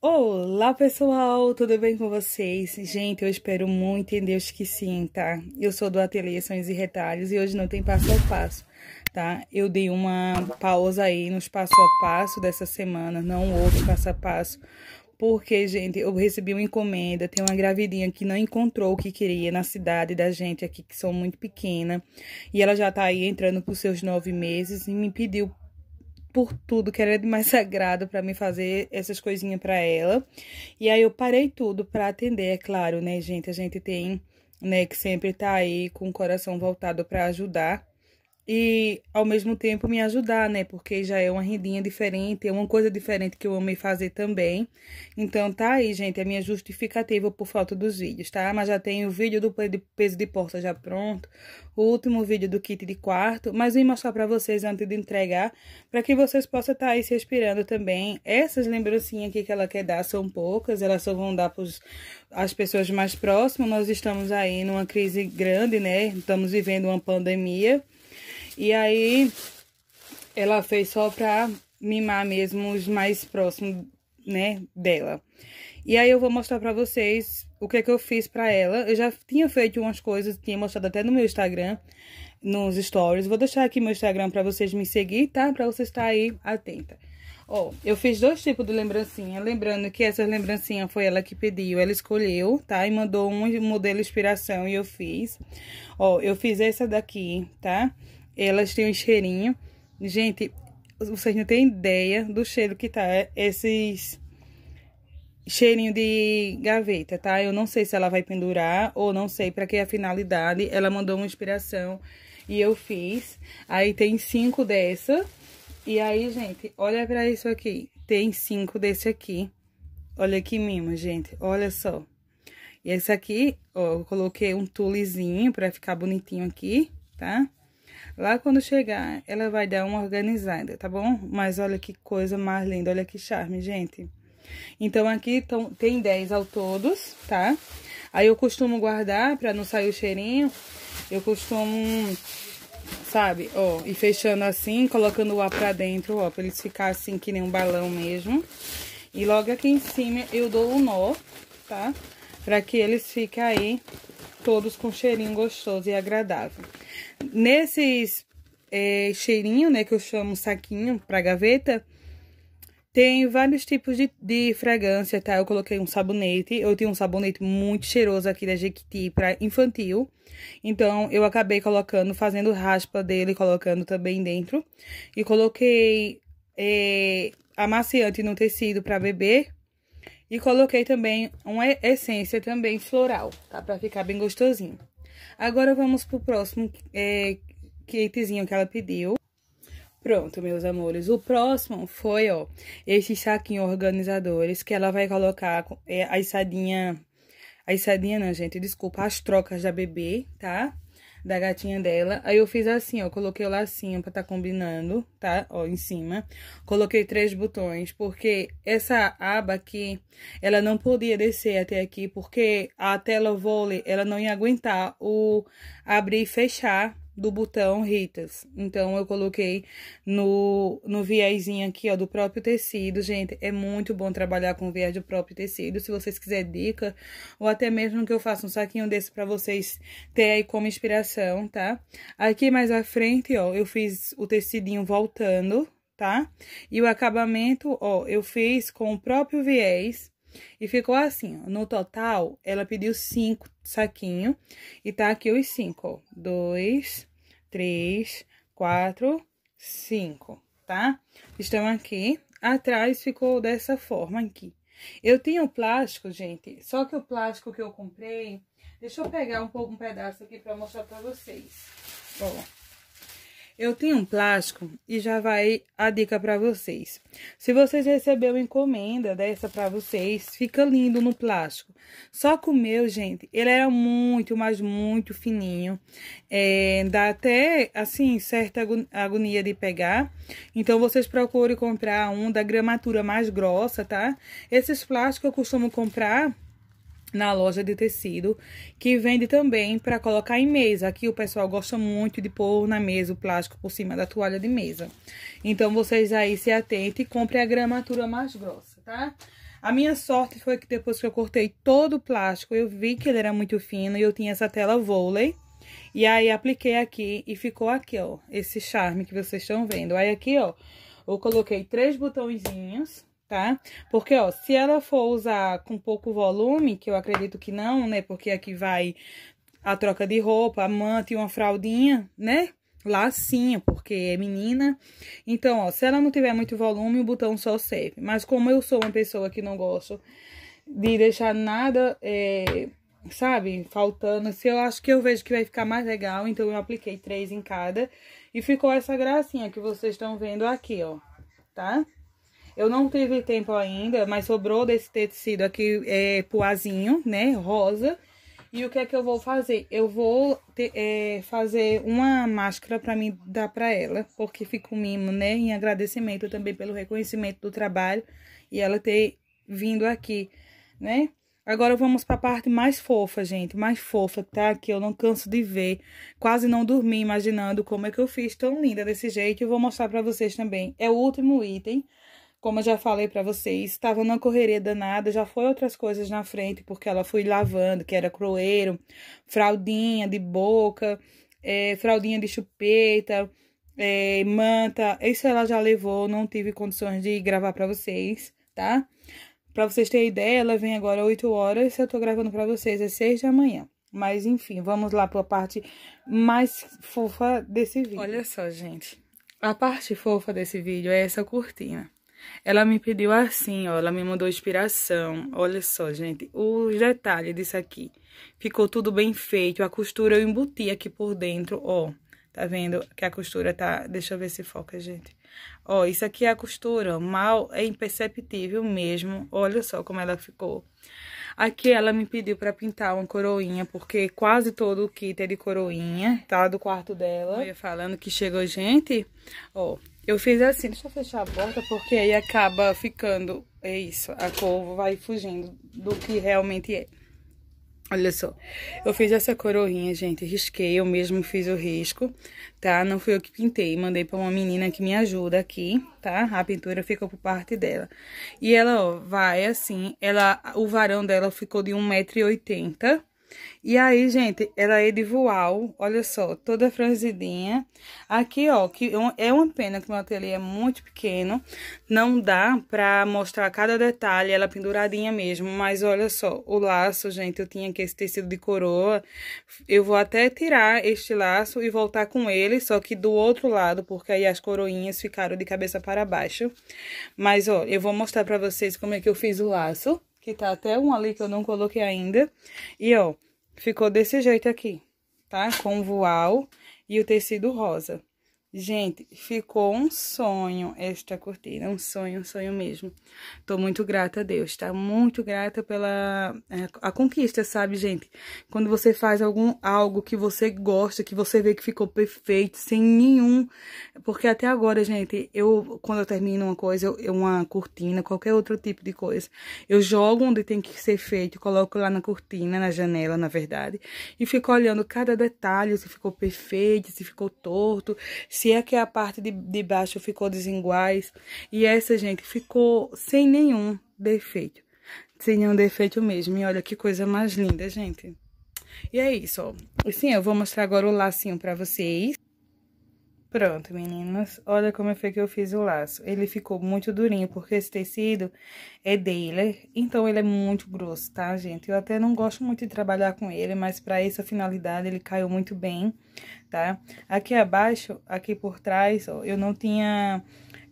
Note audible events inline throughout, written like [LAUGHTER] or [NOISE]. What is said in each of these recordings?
Olá pessoal, tudo bem com vocês? Gente, eu espero muito em Deus que sim, tá? Eu sou do Ateliê Sonhos e Retalhos e hoje não tem passo a passo, tá? Eu dei uma pausa aí nos passo a passo dessa semana, não houve passo a passo, porque, gente, eu recebi uma encomenda, tem uma gravidinha que não encontrou o que queria na cidade da gente aqui, que são muito pequena, e ela já tá aí entrando pros seus nove meses e me pediu por tudo, que era de mais [LAUGHS] sagrado para mim fazer essas coisinhas para ela. E aí eu parei tudo para atender, é claro, né, gente? A gente tem, né, que sempre tá aí com o coração voltado para ajudar e ao mesmo tempo me ajudar, né? Porque já é uma rendinha diferente, é uma coisa diferente que eu amei fazer também. Então tá aí, gente, a minha justificativa por falta dos vídeos, tá? Mas já tem o vídeo do peso de porta já pronto, o último vídeo do kit de quarto, mas vim mostrar para vocês antes de entregar, para que vocês possam estar tá aí se inspirando também. Essas lembrancinhas aqui que ela quer dar são poucas, elas só vão dar pros as pessoas mais próximas. Nós estamos aí numa crise grande, né? Estamos vivendo uma pandemia. E aí ela fez só pra mimar mesmo os mais próximos, né, dela. E aí eu vou mostrar pra vocês o que é que eu fiz pra ela. Eu já tinha feito umas coisas, tinha mostrado até no meu Instagram, nos stories. Vou deixar aqui meu Instagram pra vocês me seguir, tá? Pra você estar aí atenta. Ó, eu fiz dois tipos de lembrancinha. Lembrando que essa lembrancinha foi ela que pediu, ela escolheu, tá? E mandou um modelo inspiração e eu fiz. Ó, eu fiz essa daqui, Tá? Elas têm um cheirinho. Gente, vocês não têm ideia do cheiro que tá esses cheirinho de gaveta, tá? Eu não sei se ela vai pendurar ou não sei para que a finalidade. Ela mandou uma inspiração e eu fiz. Aí tem cinco dessa. E aí, gente, olha para isso aqui. Tem cinco desse aqui. Olha que mimo, gente. Olha só. E esse aqui, ó, eu coloquei um tulezinho para ficar bonitinho aqui, tá? Lá quando chegar, ela vai dar uma organizada, tá bom? Mas olha que coisa mais linda, olha que charme, gente. Então, aqui tão, tem 10 ao todos, tá? Aí eu costumo guardar pra não sair o cheirinho. Eu costumo, sabe, ó, e fechando assim, colocando o ar pra dentro, ó, pra eles ficar assim que nem um balão mesmo. E logo aqui em cima eu dou o um nó, tá? Tá? para que eles fiquem aí todos com cheirinho gostoso e agradável. Nesses é, cheirinho, né, que eu chamo saquinho para gaveta, tem vários tipos de, de, fragrância, tá? Eu coloquei um sabonete, eu tenho um sabonete muito cheiroso aqui da Jequiti para infantil. Então, eu acabei colocando, fazendo raspa dele, colocando também dentro. E coloquei é, amaciante no tecido para bebê, e coloquei também uma essência também floral, tá? Pra ficar bem gostosinho. Agora vamos pro próximo é, kitzinho que ela pediu. Pronto, meus amores. O próximo foi, ó, esse saquinho organizadores que ela vai colocar é, a sadinha A içadinha não, gente, desculpa, as trocas da bebê, tá? da gatinha dela. Aí eu fiz assim, ó, coloquei o lacinho pra tá combinando, tá? Ó, em cima. Coloquei três botões, porque essa aba aqui, ela não podia descer até aqui, porque a tela vôlei, ela não ia aguentar o abrir e fechar do botão Ritas. Então, eu coloquei no, no viésinho aqui, ó, do próprio tecido. Gente, é muito bom trabalhar com viés do próprio tecido. Se vocês quiserem dica, ou até mesmo que eu faça um saquinho desse pra vocês ter aí como inspiração, tá? Aqui mais à frente, ó, eu fiz o tecidinho voltando, tá? E o acabamento, ó, eu fiz com o próprio viés. E ficou assim, ó. No total, ela pediu cinco saquinhos. E tá aqui os cinco, ó. Dois, três, quatro, cinco, tá? Estão aqui. Atrás ficou dessa forma aqui. Eu tenho plástico, gente, só que o plástico que eu comprei... Deixa eu pegar um pouco um pedaço aqui para mostrar para vocês. Bom, eu tenho um plástico e já vai a dica para vocês. Se vocês receberam encomenda dessa para vocês, fica lindo no plástico. Só que o meu, gente, ele era muito, mas muito fininho. É, dá até, assim, certa agonia de pegar. Então, vocês procurem comprar um da gramatura mais grossa, tá? Esses plásticos eu costumo comprar na loja de tecido, que vende também para colocar em mesa. Aqui o pessoal gosta muito de pôr na mesa o plástico por cima da toalha de mesa. Então vocês aí se atentem e comprem a gramatura mais grossa, tá? A minha sorte foi que depois que eu cortei todo o plástico, eu vi que ele era muito fino e eu tinha essa tela vôlei. E aí apliquei aqui e ficou aqui, ó, esse charme que vocês estão vendo. Aí aqui, ó, eu coloquei três botõezinhos tá? Porque, ó, se ela for usar com pouco volume, que eu acredito que não, né? Porque aqui vai a troca de roupa, a manta e uma fraldinha, né? Lacinho, porque é menina. Então, ó, se ela não tiver muito volume, o botão só serve. Mas como eu sou uma pessoa que não gosto de deixar nada, é, sabe, faltando, se eu acho que eu vejo que vai ficar mais legal, então eu apliquei três em cada. E ficou essa gracinha que vocês estão vendo aqui, ó, tá? Tá? Eu não tive tempo ainda, mas sobrou desse tecido aqui, é, poazinho, né, rosa. E o que é que eu vou fazer? Eu vou te, é, fazer uma máscara para mim dar para ela, porque fica um mimo, né? Em agradecimento também pelo reconhecimento do trabalho e ela ter vindo aqui, né? Agora vamos para a parte mais fofa, gente, mais fofa, tá? Que eu não canso de ver, quase não dormi imaginando como é que eu fiz tão linda desse jeito. Eu vou mostrar para vocês também. É o último item como eu já falei para vocês, estava numa correria danada, já foi outras coisas na frente, porque ela foi lavando, que era croeiro, fraldinha de boca, é, fraldinha de chupeta, é, manta. Isso ela já levou, não tive condições de gravar para vocês, tá? Para vocês terem ideia, ela vem agora 8 horas, eu tô gravando para vocês às 6 de manhã. Mas enfim, vamos lá para a parte mais fofa desse vídeo. Olha só, gente. A parte fofa desse vídeo é essa cortina. Ela me pediu assim, ó, ela me mandou inspiração. Olha só, gente, os detalhes disso aqui. Ficou tudo bem feito, a costura eu embuti aqui por dentro, ó. Tá vendo que a costura tá... Deixa eu ver se foca, gente. Ó, isso aqui é a costura, mal é imperceptível mesmo. Olha só como ela ficou. Aqui ela me pediu para pintar uma coroinha, porque quase todo o kit é de coroinha, tá? Do quarto dela. ia falando que chegou gente, ó, eu fiz assim, deixa eu fechar a porta, porque aí acaba ficando, é isso, a cor vai fugindo do que realmente é. Olha só, eu fiz essa coroinha, gente, risquei, eu mesmo fiz o risco, tá? Não fui eu que pintei, mandei pra uma menina que me ajuda aqui, tá? A pintura ficou por parte dela. E ela, ó, vai assim, ela, o varão dela ficou de 1,80m e aí, gente, ela é de voal, olha só, toda franzidinha. Aqui, ó, que é uma é pena que meu ateliê é muito pequeno, não dá pra mostrar cada detalhe, ela é penduradinha mesmo, mas olha só, o laço, gente, eu tinha aqui esse tecido de coroa, eu vou até tirar este laço e voltar com ele, só que do outro lado, porque aí as coroinhas ficaram de cabeça para baixo. Mas, ó, eu vou mostrar pra vocês como é que eu fiz o laço que tá até um ali que eu não coloquei ainda. E, ó, ficou desse jeito aqui, tá? Com voal e o tecido rosa. Gente, ficou um sonho esta cortina, um sonho, um sonho mesmo. Tô muito grata a Deus, tá? Muito grata pela a, é, a conquista, sabe, gente? Quando você faz algum algo que você gosta, que você vê que ficou perfeito, sem nenhum, porque até agora, gente, eu quando eu termino uma coisa, eu, uma cortina, qualquer outro tipo de coisa, eu jogo onde tem que ser feito, coloco lá na cortina, na janela, na verdade, e fico olhando cada detalhe, se ficou perfeito, se ficou torto, se é que a parte de, de baixo ficou desiguais, e essa, gente, ficou sem nenhum defeito, sem nenhum defeito mesmo, e olha que coisa mais linda, gente. E é isso, ó. sim, eu vou mostrar agora o lacinho pra vocês. Pronto, meninas, olha como foi que eu fiz o laço. Ele ficou muito durinho, porque esse tecido é dele, então ele é muito grosso, tá, gente? Eu até não gosto muito de trabalhar com ele, mas para essa finalidade ele caiu muito bem, tá? Aqui abaixo, aqui por trás, ó, eu não tinha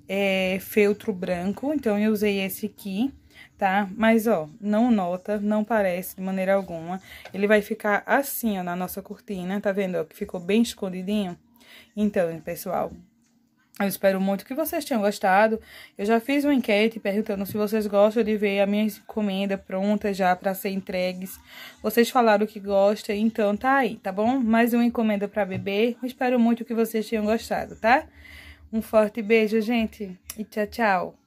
é, feltro branco, então eu usei esse aqui, tá? Mas, ó, não nota, não parece de maneira alguma. Ele vai ficar assim, ó, na nossa cortina, tá vendo, ó, que ficou bem escondidinho? Então, pessoal, eu espero muito que vocês tenham gostado. Eu já fiz uma enquete perguntando se vocês gostam de ver a minha encomenda pronta já para ser entregues. Vocês falaram que gostam, então tá aí, tá bom? Mais uma encomenda para beber Eu espero muito que vocês tenham gostado, tá? Um forte beijo, gente, e tchau, tchau.